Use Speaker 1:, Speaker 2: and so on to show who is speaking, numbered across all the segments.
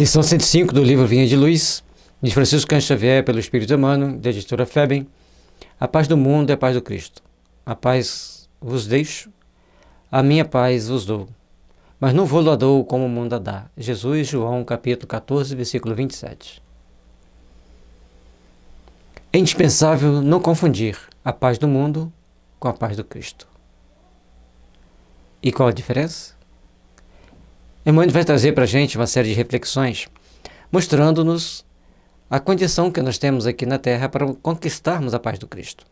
Speaker 1: Lição 105 do livro Vinha de Luz, de Francisco Cândido Xavier, pelo Espírito Humano, da editora Febem. A paz do mundo é a paz do Cristo. A paz vos deixo, a minha paz vos dou. Mas não vou-la dou como o mundo a dá. Jesus, João, capítulo 14, versículo 27. É indispensável não confundir a paz do mundo com a paz do Cristo. E qual a diferença? Emmanuel vai trazer para a gente uma série de reflexões, mostrando-nos a condição que nós temos aqui na Terra para conquistarmos a paz do Cristo.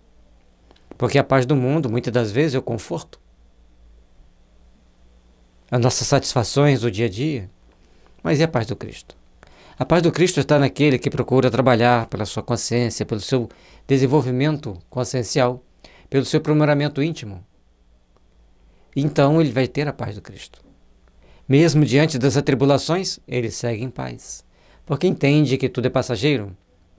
Speaker 1: Porque a paz do mundo, muitas das vezes, é o conforto. As nossas satisfações do dia a dia. Mas e a paz do Cristo? A paz do Cristo está naquele que procura trabalhar pela sua consciência, pelo seu desenvolvimento consciencial, pelo seu aprimoramento íntimo. Então ele vai ter a paz do Cristo. Mesmo diante das atribulações, ele segue em paz, porque entende que tudo é passageiro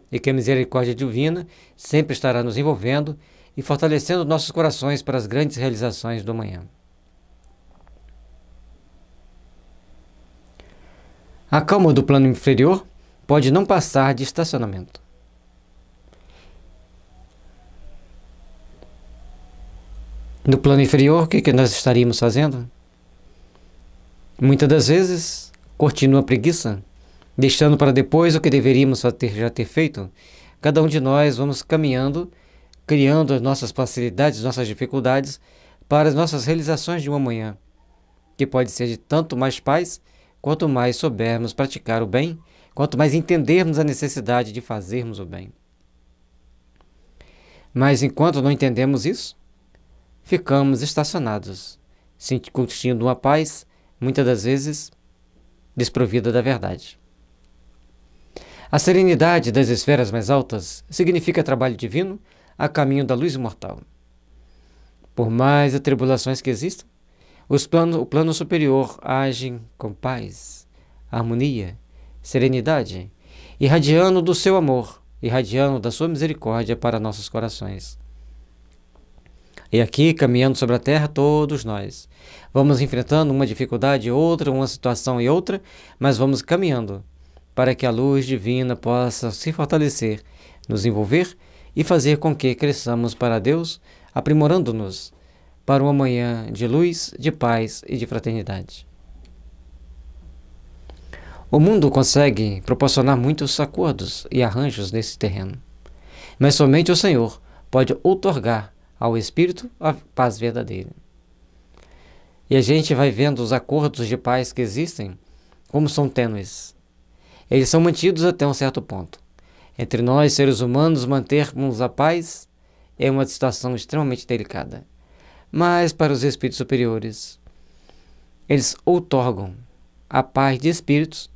Speaker 1: e que a misericórdia divina sempre estará nos envolvendo e fortalecendo nossos corações para as grandes realizações do amanhã. A calma do plano inferior pode não passar de estacionamento. No plano inferior, o que, que nós estaríamos fazendo? Muitas das vezes, continua a preguiça, deixando para depois o que deveríamos já ter feito. Cada um de nós vamos caminhando, criando as nossas facilidades, nossas dificuldades para as nossas realizações de uma manhã, que pode ser de tanto mais paz quanto mais soubermos praticar o bem, quanto mais entendermos a necessidade de fazermos o bem. Mas enquanto não entendemos isso, ficamos estacionados, curtindo uma paz muitas das vezes desprovida da verdade. A serenidade das esferas mais altas significa trabalho divino a caminho da luz imortal. Por mais atribulações que existam, plano, o plano superior agem com paz, harmonia, serenidade, irradiando do seu amor, irradiando da sua misericórdia para nossos corações. E aqui, caminhando sobre a terra, todos nós. Vamos enfrentando uma dificuldade e outra, uma situação e outra, mas vamos caminhando para que a luz divina possa se fortalecer, nos envolver e fazer com que cresçamos para Deus, aprimorando-nos para uma manhã de luz, de paz e de fraternidade. O mundo consegue proporcionar muitos acordos e arranjos nesse terreno, mas somente o Senhor pode outorgar ao espírito a paz verdadeira. E a gente vai vendo os acordos de paz que existem, como são tênues. Eles são mantidos até um certo ponto. Entre nós, seres humanos, mantermos a paz é uma situação extremamente delicada. Mas para os espíritos superiores, eles outorgam a paz de espíritos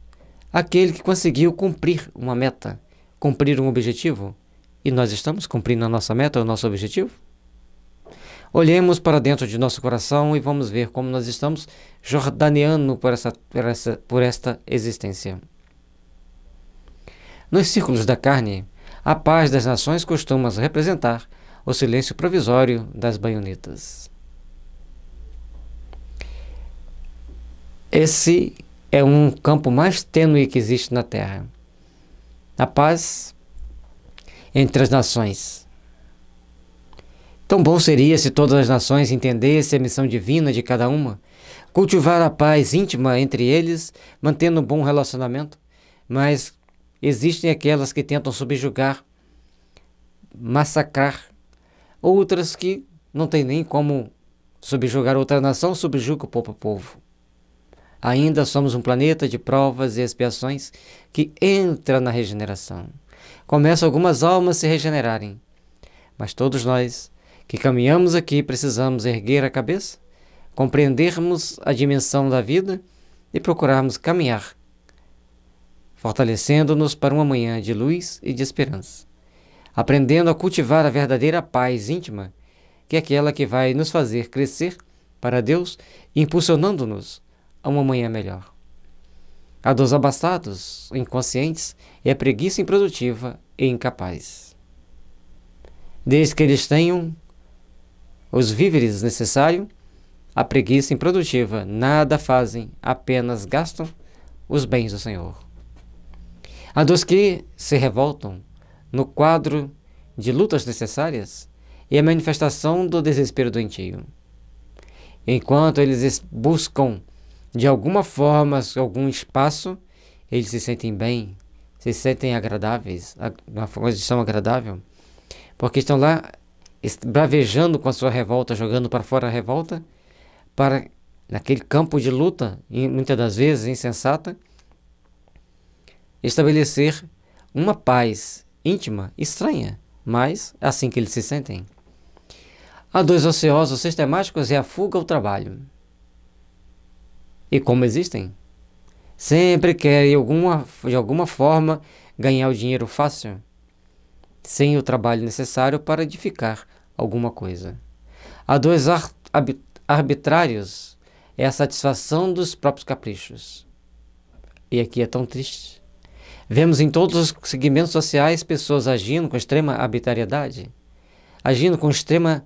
Speaker 1: àquele que conseguiu cumprir uma meta, cumprir um objetivo. E nós estamos cumprindo a nossa meta, o nosso objetivo? Olhemos para dentro de nosso coração e vamos ver como nós estamos jordaneando por, essa, por, essa, por esta existência. Nos círculos da carne, a paz das nações costuma representar o silêncio provisório das baionetas. Esse é um campo mais tênue que existe na Terra. A paz entre as nações Tão bom seria se todas as nações entendessem a missão divina de cada uma, cultivar a paz íntima entre eles, mantendo um bom relacionamento, mas existem aquelas que tentam subjugar, massacrar, outras que não têm nem como subjugar outra nação, subjuga o próprio povo. Ainda somos um planeta de provas e expiações que entra na regeneração. Começa algumas almas se regenerarem, mas todos nós que caminhamos aqui precisamos erguer a cabeça, compreendermos a dimensão da vida e procurarmos caminhar, fortalecendo-nos para uma manhã de luz e de esperança, aprendendo a cultivar a verdadeira paz íntima, que é aquela que vai nos fazer crescer para Deus, impulsionando-nos a uma manhã melhor. A dos abastados, inconscientes, é preguiça improdutiva e incapaz. Desde que eles tenham os víveres necessários, a preguiça improdutiva, nada fazem, apenas gastam os bens do Senhor. A dos que se revoltam no quadro de lutas necessárias e a manifestação do desespero doentio. Enquanto eles buscam de alguma forma algum espaço, eles se sentem bem, se sentem agradáveis, uma condição agradável, porque estão lá bravejando com a sua revolta, jogando para fora a revolta, para naquele campo de luta, muitas das vezes insensata, estabelecer uma paz íntima, estranha, mas é assim que eles se sentem. Há dois ociosos sistemáticos e a fuga ao trabalho. E como existem? Sempre querem alguma, de alguma forma ganhar o dinheiro fácil sem o trabalho necessário para edificar alguma coisa. Há dois ar arbitrários é a satisfação dos próprios caprichos. E aqui é tão triste. Vemos em todos os segmentos sociais pessoas agindo com extrema arbitrariedade, agindo com extrema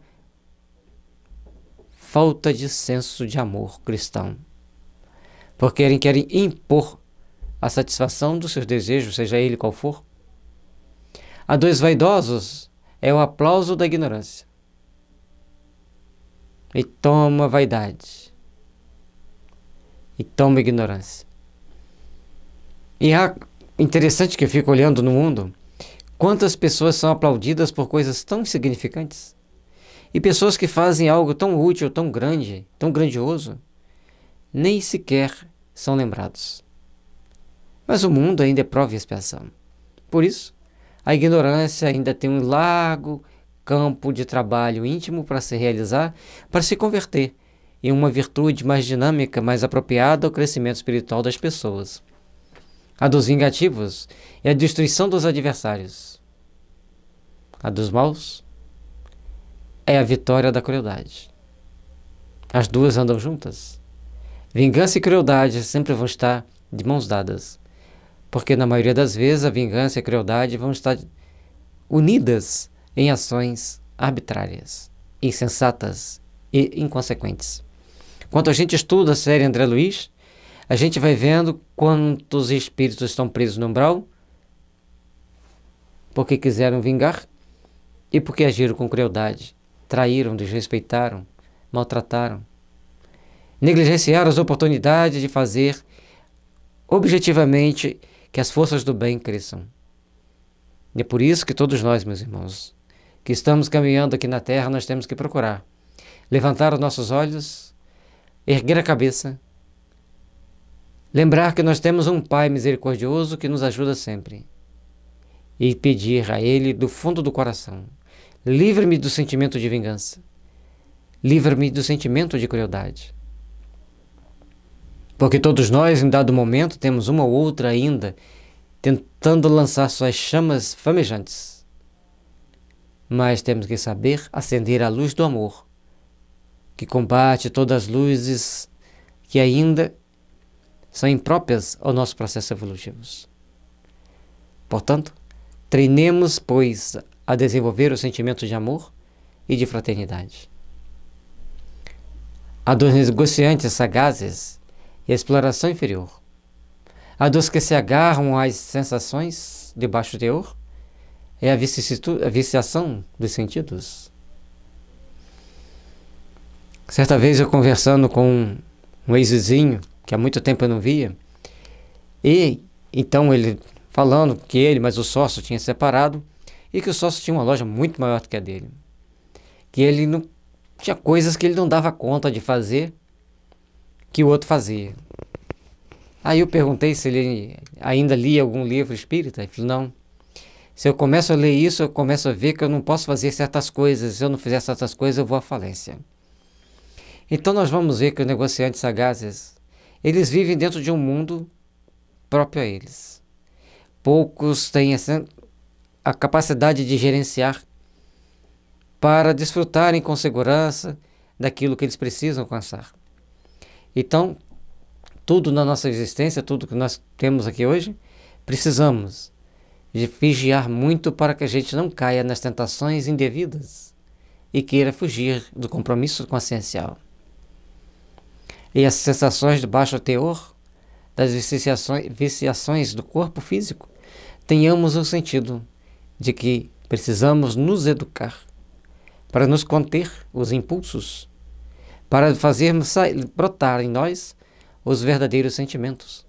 Speaker 1: falta de senso de amor cristão. Porque querem, querem impor a satisfação dos seus desejos, seja ele qual for, a dois vaidosos é o aplauso da ignorância. E toma vaidade. E toma ignorância. E é interessante que eu fico olhando no mundo, quantas pessoas são aplaudidas por coisas tão insignificantes. E pessoas que fazem algo tão útil, tão grande, tão grandioso, nem sequer são lembrados. Mas o mundo ainda é prova e expiação. Por isso, a ignorância ainda tem um largo campo de trabalho íntimo para se realizar, para se converter em uma virtude mais dinâmica, mais apropriada ao crescimento espiritual das pessoas. A dos vingativos é a destruição dos adversários. A dos maus é a vitória da crueldade. As duas andam juntas. Vingança e crueldade sempre vão estar de mãos dadas porque na maioria das vezes a vingança e a crueldade vão estar unidas em ações arbitrárias, insensatas e inconsequentes. Enquanto a gente estuda a série André Luiz, a gente vai vendo quantos espíritos estão presos no umbral porque quiseram vingar e porque agiram com crueldade, traíram, desrespeitaram, maltrataram, negligenciaram as oportunidades de fazer objetivamente que as forças do bem cresçam. E é por isso que todos nós, meus irmãos, que estamos caminhando aqui na terra, nós temos que procurar levantar os nossos olhos, erguer a cabeça, lembrar que nós temos um Pai misericordioso que nos ajuda sempre e pedir a Ele do fundo do coração: livre-me do sentimento de vingança, livre-me do sentimento de crueldade, porque todos nós, em dado momento, temos uma ou outra ainda tentando lançar suas chamas flamejantes, Mas temos que saber acender a luz do amor, que combate todas as luzes que ainda são impróprias ao nosso processo evolutivo. Portanto, treinemos, pois, a desenvolver o sentimento de amor e de fraternidade. Há dois negociantes sagazes e a exploração inferior. A dos que se agarram às sensações de baixo teor é a, a viciação dos sentidos. Certa vez eu conversando com um ex-vizinho, que há muito tempo eu não via, e então ele falando que ele, mas o sócio tinha separado, e que o sócio tinha uma loja muito maior do que a dele. Que ele não tinha coisas que ele não dava conta de fazer que o outro fazia. Aí eu perguntei se ele ainda lia algum livro espírita. Ele falou: não. Se eu começo a ler isso, eu começo a ver que eu não posso fazer certas coisas. Se eu não fizer certas coisas, eu vou à falência. Então nós vamos ver que os negociantes sagazes, eles vivem dentro de um mundo próprio a eles. Poucos têm a capacidade de gerenciar para desfrutarem com segurança daquilo que eles precisam alcançar. Então, tudo na nossa existência, tudo que nós temos aqui hoje, precisamos de vigiar muito para que a gente não caia nas tentações indevidas e queira fugir do compromisso consciencial. E as sensações de baixo teor, das viciações, viciações do corpo físico, tenhamos o sentido de que precisamos nos educar para nos conter os impulsos para fazermos brotar em nós os verdadeiros sentimentos,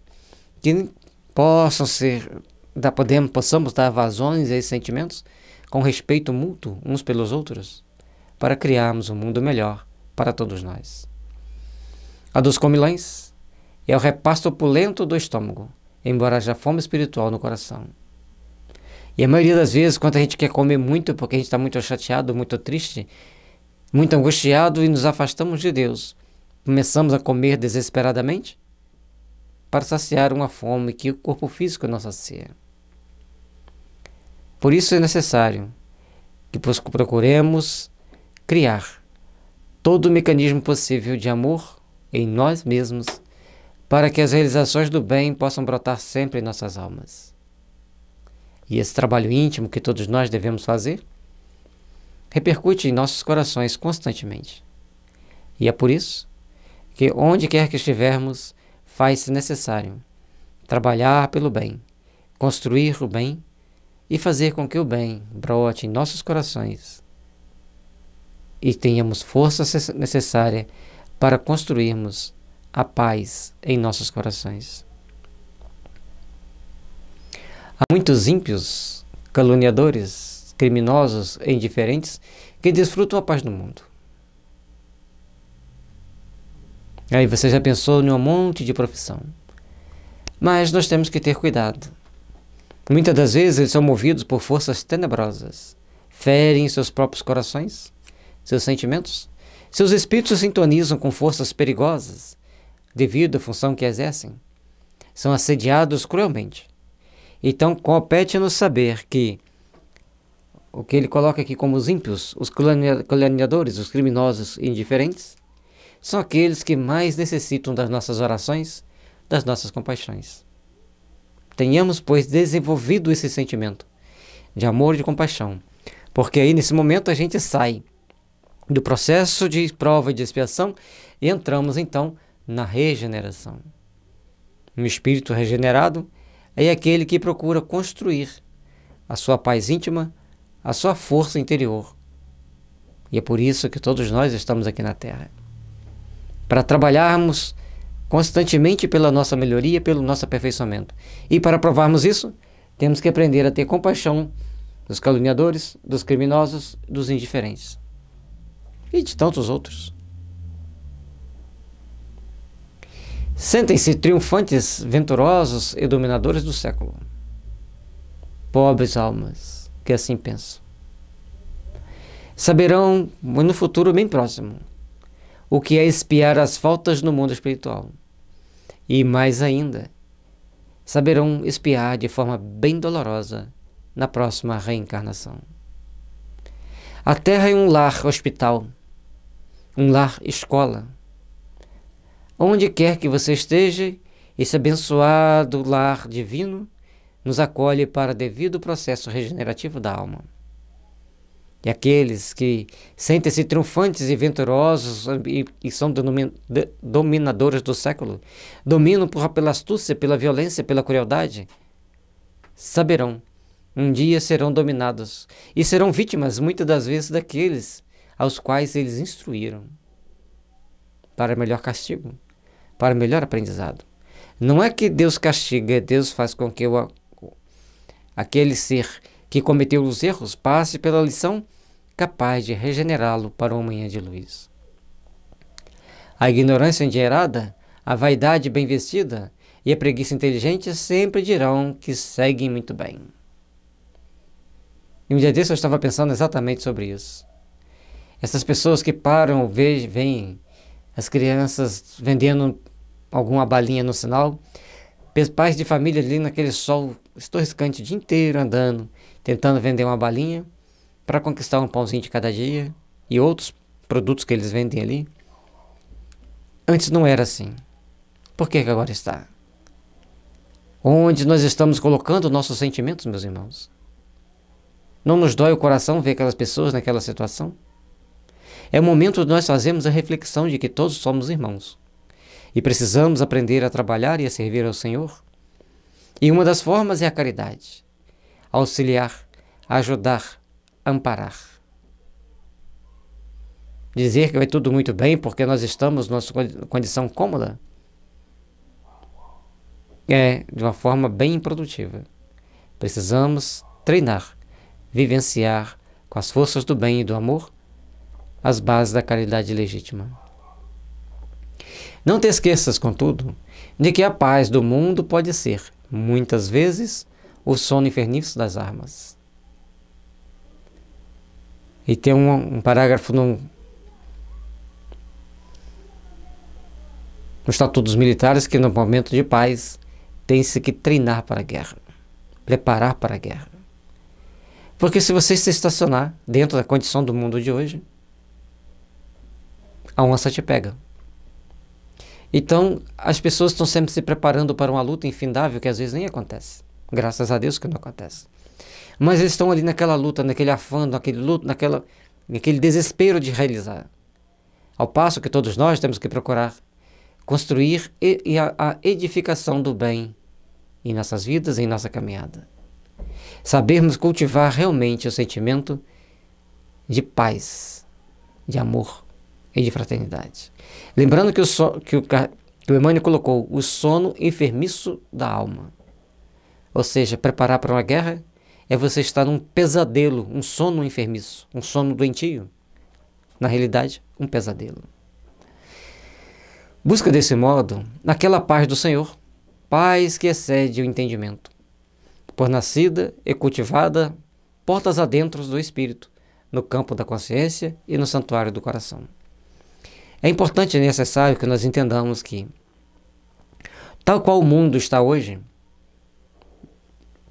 Speaker 1: que possam ser, da, podemos, possamos dar vazões a esses sentimentos com respeito mútuo uns pelos outros, para criarmos um mundo melhor para todos nós. A dos comilões é o repasto opulento do estômago, embora haja fome espiritual no coração. E a maioria das vezes, quando a gente quer comer muito porque a gente está muito chateado, muito triste, muito angustiado e nos afastamos de Deus. Começamos a comer desesperadamente para saciar uma fome que o corpo físico não sacia. Por isso é necessário que procuremos criar todo o mecanismo possível de amor em nós mesmos para que as realizações do bem possam brotar sempre em nossas almas. E esse trabalho íntimo que todos nós devemos fazer repercute em nossos corações constantemente. E é por isso que, onde quer que estivermos, faz-se necessário trabalhar pelo bem, construir o bem e fazer com que o bem brote em nossos corações e tenhamos força necessária para construirmos a paz em nossos corações. Há muitos ímpios, caluniadores, criminosos e indiferentes que desfrutam a paz do mundo. Aí você já pensou em um monte de profissão. Mas nós temos que ter cuidado. Muitas das vezes eles são movidos por forças tenebrosas, ferem seus próprios corações, seus sentimentos. Seus espíritos sintonizam com forças perigosas devido à função que exercem. São assediados cruelmente. Então compete nos saber que o que ele coloca aqui como os ímpios, os caluniadores, os criminosos e indiferentes, são aqueles que mais necessitam das nossas orações, das nossas compaixões. Tenhamos, pois, desenvolvido esse sentimento de amor e de compaixão, porque aí nesse momento a gente sai do processo de prova e de expiação e entramos então na regeneração. Um espírito regenerado é aquele que procura construir a sua paz íntima a sua força interior. E é por isso que todos nós estamos aqui na Terra para trabalharmos constantemente pela nossa melhoria, pelo nosso aperfeiçoamento. E para provarmos isso, temos que aprender a ter compaixão dos caluniadores, dos criminosos, dos indiferentes e de tantos outros. Sentem-se triunfantes, venturosos e dominadores do século. Pobres almas, que assim penso Saberão, no futuro bem próximo, o que é espiar as faltas no mundo espiritual. E mais ainda, saberão espiar de forma bem dolorosa na próxima reencarnação. A Terra é um lar hospital, um lar escola. Onde quer que você esteja, esse abençoado lar divino nos acolhe para devido processo regenerativo da alma. E aqueles que sentem-se triunfantes e venturosos e, e são dominadores do século, dominam por, pela astúcia, pela violência, pela crueldade, saberão, um dia serão dominados e serão vítimas muitas das vezes daqueles aos quais eles instruíram para melhor castigo, para melhor aprendizado. Não é que Deus castiga, é Deus faz com que o Aquele ser que cometeu os erros passe pela lição capaz de regenerá-lo para uma manhã de luz. A ignorância endinheirada, a vaidade bem vestida e a preguiça inteligente sempre dirão que seguem muito bem. E um dia desse eu estava pensando exatamente sobre isso. Essas pessoas que param, veem, veem as crianças vendendo alguma balinha no sinal, pais de família ali naquele sol estou riscante o dia inteiro andando, tentando vender uma balinha para conquistar um pãozinho de cada dia e outros produtos que eles vendem ali. Antes não era assim. Por que, que agora está? Onde nós estamos colocando nossos sentimentos, meus irmãos? Não nos dói o coração ver aquelas pessoas naquela situação? É o momento de nós fazermos a reflexão de que todos somos irmãos e precisamos aprender a trabalhar e a servir ao Senhor e uma das formas é a caridade auxiliar, ajudar, amparar. Dizer que vai tudo muito bem porque nós estamos numa condição cômoda é de uma forma bem improdutiva. Precisamos treinar, vivenciar com as forças do bem e do amor as bases da caridade legítima. Não te esqueças, contudo, de que a paz do mundo pode ser muitas vezes, o sono inferniço das armas. E tem um, um parágrafo no, no Estatuto dos Militares que, no momento de paz, tem-se que treinar para a guerra, preparar para a guerra. Porque se você se estacionar dentro da condição do mundo de hoje, a onça te pega. Então, as pessoas estão sempre se preparando para uma luta infindável que às vezes nem acontece. Graças a Deus que não acontece. Mas eles estão ali naquela luta, naquele afã, naquele luto, naquela, naquele desespero de realizar. Ao passo que todos nós temos que procurar construir e, e a, a edificação do bem em nossas vidas, em nossa caminhada. Sabermos cultivar realmente o sentimento de paz, de amor, e de fraternidade. Lembrando que o, so, que o, que o Emmanuel colocou o sono enfermiço da alma. Ou seja, preparar para uma guerra é você estar num pesadelo, um sono enfermiço, um sono doentio. Na realidade, um pesadelo. Busca desse modo aquela paz do Senhor, paz que excede o entendimento, por nascida e cultivada portas adentro do espírito, no campo da consciência e no santuário do coração. É importante e é necessário que nós entendamos que, tal qual o mundo está hoje,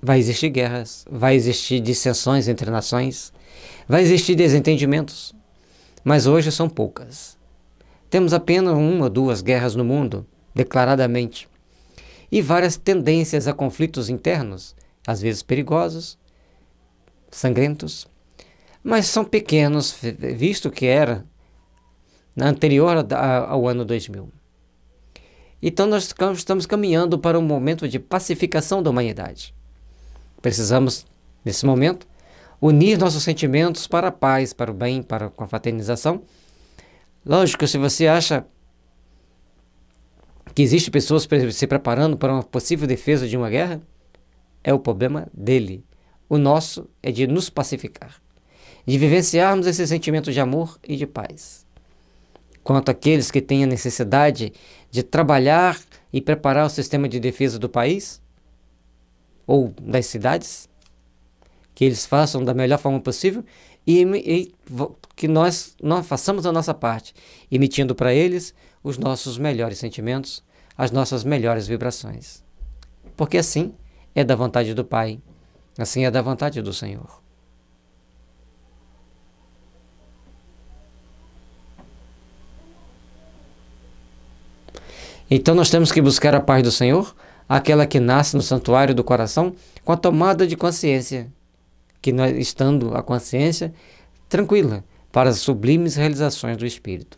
Speaker 1: vai existir guerras, vai existir dissensões entre nações, vai existir desentendimentos, mas hoje são poucas. Temos apenas uma ou duas guerras no mundo, declaradamente, e várias tendências a conflitos internos, às vezes perigosos, sangrentos, mas são pequenos, visto que era anterior ao ano 2000. Então nós estamos caminhando para um momento de pacificação da humanidade. Precisamos, nesse momento, unir nossos sentimentos para a paz, para o bem, para a confraternização. Lógico, se você acha que existem pessoas se preparando para uma possível defesa de uma guerra, é o problema dele. O nosso é de nos pacificar, de vivenciarmos esse sentimento de amor e de paz quanto aqueles que têm a necessidade de trabalhar e preparar o sistema de defesa do país ou das cidades, que eles façam da melhor forma possível e, e que nós, nós façamos a nossa parte, emitindo para eles os nossos melhores sentimentos, as nossas melhores vibrações. Porque assim é da vontade do Pai, assim é da vontade do Senhor. Então nós temos que buscar a paz do Senhor, aquela que nasce no santuário do coração, com a tomada de consciência, que nós, estando a consciência tranquila para as sublimes realizações do Espírito.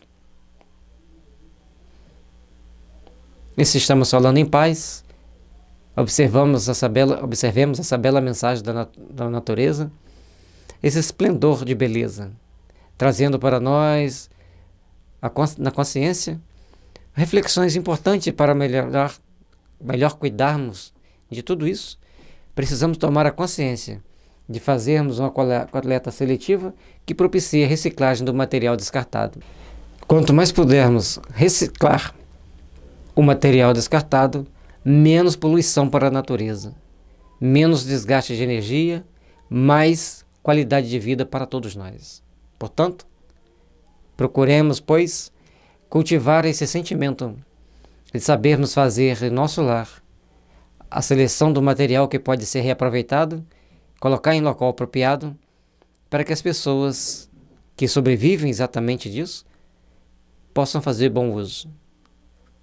Speaker 1: E se estamos falando em paz, observamos essa bela, observemos essa bela mensagem da, nat da natureza, esse esplendor de beleza, trazendo para nós, a cons na consciência, reflexões importantes para melhorar, melhor cuidarmos de tudo isso. Precisamos tomar a consciência de fazermos uma coleta seletiva que propicie a reciclagem do material descartado. Quanto mais pudermos reciclar o material descartado, menos poluição para a natureza, menos desgaste de energia, mais qualidade de vida para todos nós. Portanto, procuremos, pois, cultivar esse sentimento de sabermos fazer em nosso lar a seleção do material que pode ser reaproveitado, colocar em local apropriado, para que as pessoas que sobrevivem exatamente disso possam fazer bom uso.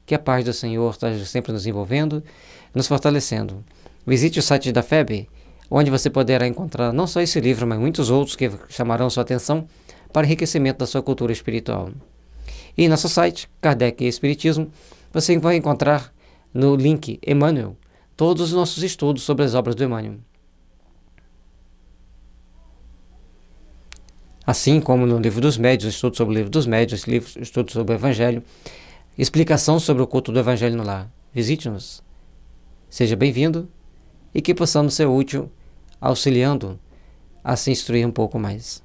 Speaker 1: Que a paz do Senhor esteja sempre nos envolvendo, nos fortalecendo. Visite o site da FEB, onde você poderá encontrar não só esse livro, mas muitos outros que chamarão sua atenção para o enriquecimento da sua cultura espiritual. E nosso site, Kardec e Espiritismo, você vai encontrar no link Emmanuel todos os nossos estudos sobre as obras do Emmanuel. Assim como no Livro dos Médios, estudo sobre o Livro dos Médios, estudo sobre o Evangelho, explicação sobre o culto do Evangelho no lar. Visite-nos. Seja bem-vindo e que possamos ser útil auxiliando a se instruir um pouco mais.